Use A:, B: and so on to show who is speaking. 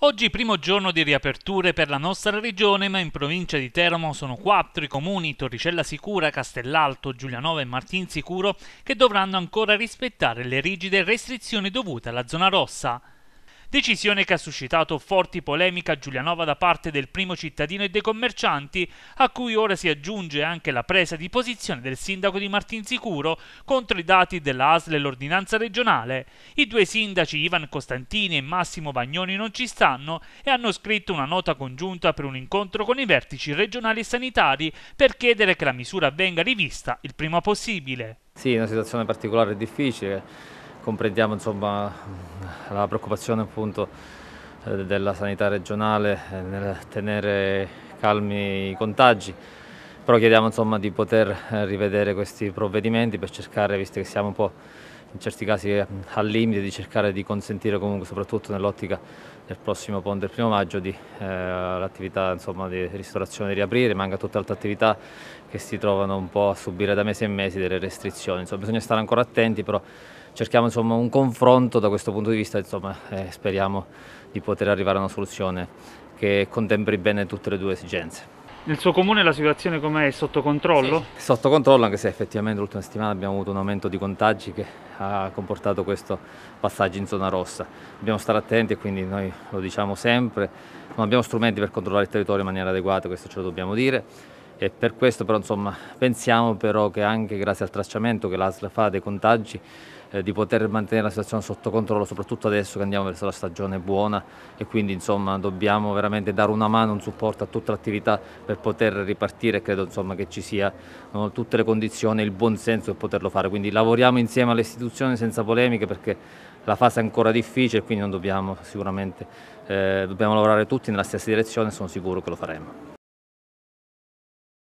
A: Oggi primo giorno di riaperture per la nostra regione, ma in provincia di Teramo sono quattro i comuni Torricella Sicura, Castellalto, Giulianova e Martinsicuro, che dovranno ancora rispettare le rigide restrizioni dovute alla zona rossa decisione che ha suscitato forti polemiche a Giulianova da parte del primo cittadino e dei commercianti, a cui ora si aggiunge anche la presa di posizione del sindaco di Martinsicuro contro i dati della ASL e l'ordinanza regionale. I due sindaci Ivan Costantini e Massimo Bagnoni non ci stanno e hanno scritto una nota congiunta per un incontro con i vertici regionali e sanitari per chiedere che la misura venga rivista il prima possibile.
B: Sì, è una situazione particolare e difficile, comprendiamo insomma la preoccupazione appunto eh, della sanità regionale eh, nel tenere calmi i contagi, però chiediamo insomma di poter eh, rivedere questi provvedimenti per cercare, visto che siamo un po' in certi casi al limite, di cercare di consentire comunque soprattutto nell'ottica del prossimo ponte del primo maggio di, eh, l'attività insomma, di ristorazione di riaprire, manca tutta altre attività che si trovano un po' a subire da mesi e mesi delle restrizioni, insomma bisogna stare ancora attenti però cerchiamo insomma, un confronto da questo punto di vista insomma, eh, speriamo di poter arrivare a una soluzione che contempri bene tutte le due esigenze.
A: Nel suo comune la situazione com'è? È sotto controllo?
B: Sì. Sotto controllo anche se effettivamente l'ultima settimana abbiamo avuto un aumento di contagi che ha comportato questo passaggio in zona rossa. Dobbiamo stare attenti e quindi noi lo diciamo sempre, non abbiamo strumenti per controllare il territorio in maniera adeguata, questo ce lo dobbiamo dire e per questo però insomma, pensiamo però che anche grazie al tracciamento che l'ASL fa dei contagi eh, di poter mantenere la situazione sotto controllo soprattutto adesso che andiamo verso la stagione buona e quindi insomma, dobbiamo veramente dare una mano, un supporto a tutta l'attività per poter ripartire e credo insomma, che ci siano tutte le condizioni e il buon senso per poterlo fare quindi lavoriamo insieme alle istituzioni senza polemiche perché la fase è ancora difficile e quindi non dobbiamo sicuramente eh, dobbiamo lavorare tutti nella stessa direzione e sono sicuro che lo faremo.